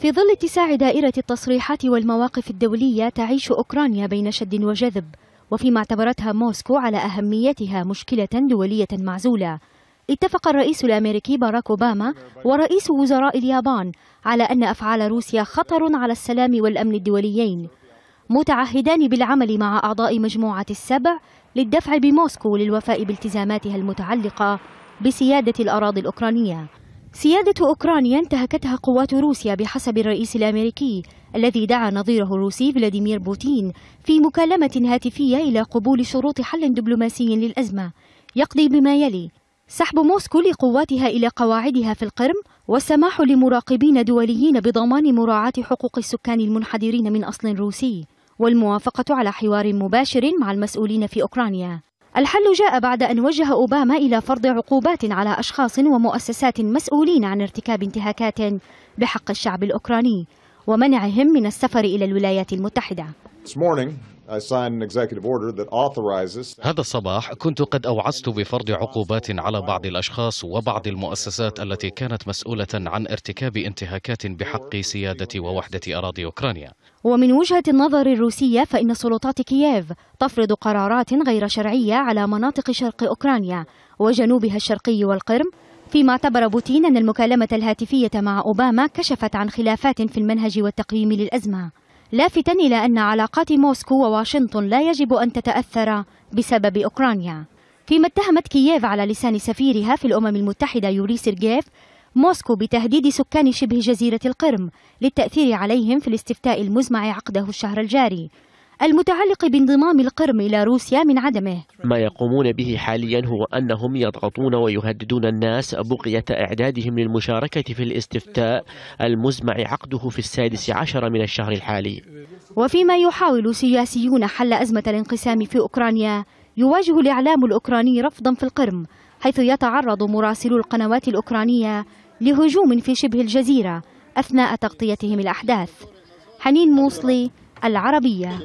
في ظل اتساع دائرة التصريحات والمواقف الدولية تعيش أوكرانيا بين شد وجذب وفيما اعتبرتها موسكو على أهميتها مشكلة دولية معزولة اتفق الرئيس الأمريكي باراك أوباما ورئيس وزراء اليابان على أن أفعال روسيا خطر على السلام والأمن الدوليين متعهدان بالعمل مع أعضاء مجموعة السبع للدفع بموسكو للوفاء بالتزاماتها المتعلقة بسيادة الأراضي الأوكرانية سيادة أوكرانيا انتهكتها قوات روسيا بحسب الرئيس الأمريكي الذي دعا نظيره الروسي فلاديمير بوتين في مكالمة هاتفية إلى قبول شروط حل دبلوماسي للأزمة يقضي بما يلي سحب موسكو لقواتها إلى قواعدها في القرم والسماح لمراقبين دوليين بضمان مراعاة حقوق السكان المنحدرين من أصل روسي والموافقة على حوار مباشر مع المسؤولين في أوكرانيا الحل جاء بعد أن وجه أوباما إلى فرض عقوبات على أشخاص ومؤسسات مسؤولين عن ارتكاب انتهاكات بحق الشعب الأوكراني ومنعهم من السفر إلى الولايات المتحدة هذا الصباح كنت قد أوعزت بفرض عقوبات على بعض الأشخاص وبعض المؤسسات التي كانت مسؤولة عن ارتكاب انتهاكات بحق سيادة ووحدة أراضي أوكرانيا ومن وجهة النظر الروسية فإن سلطات كييف تفرض قرارات غير شرعية على مناطق شرق أوكرانيا وجنوبها الشرقي والقرم فيما اعتبر بوتين أن المكالمة الهاتفية مع أوباما كشفت عن خلافات في المنهج والتقييم للأزمة لافتا إلى أن علاقات موسكو وواشنطن لا يجب أن تتأثر بسبب أوكرانيا فيما اتهمت كييف على لسان سفيرها في الأمم المتحدة يوري سيرجيف موسكو بتهديد سكان شبه جزيرة القرم للتأثير عليهم في الاستفتاء المزمع عقده الشهر الجاري المتعلق بانضمام القرم إلى روسيا من عدمه ما يقومون به حاليا هو أنهم يضغطون ويهددون الناس بقية إعدادهم للمشاركة في الاستفتاء المزمع عقده في السادس عشر من الشهر الحالي وفيما يحاول سياسيون حل أزمة الانقسام في أوكرانيا يواجه الإعلام الأوكراني رفضا في القرم حيث يتعرض مراسلو القنوات الأوكرانية لهجوم في شبه الجزيرة أثناء تغطيتهم الأحداث حنين موصلي العربية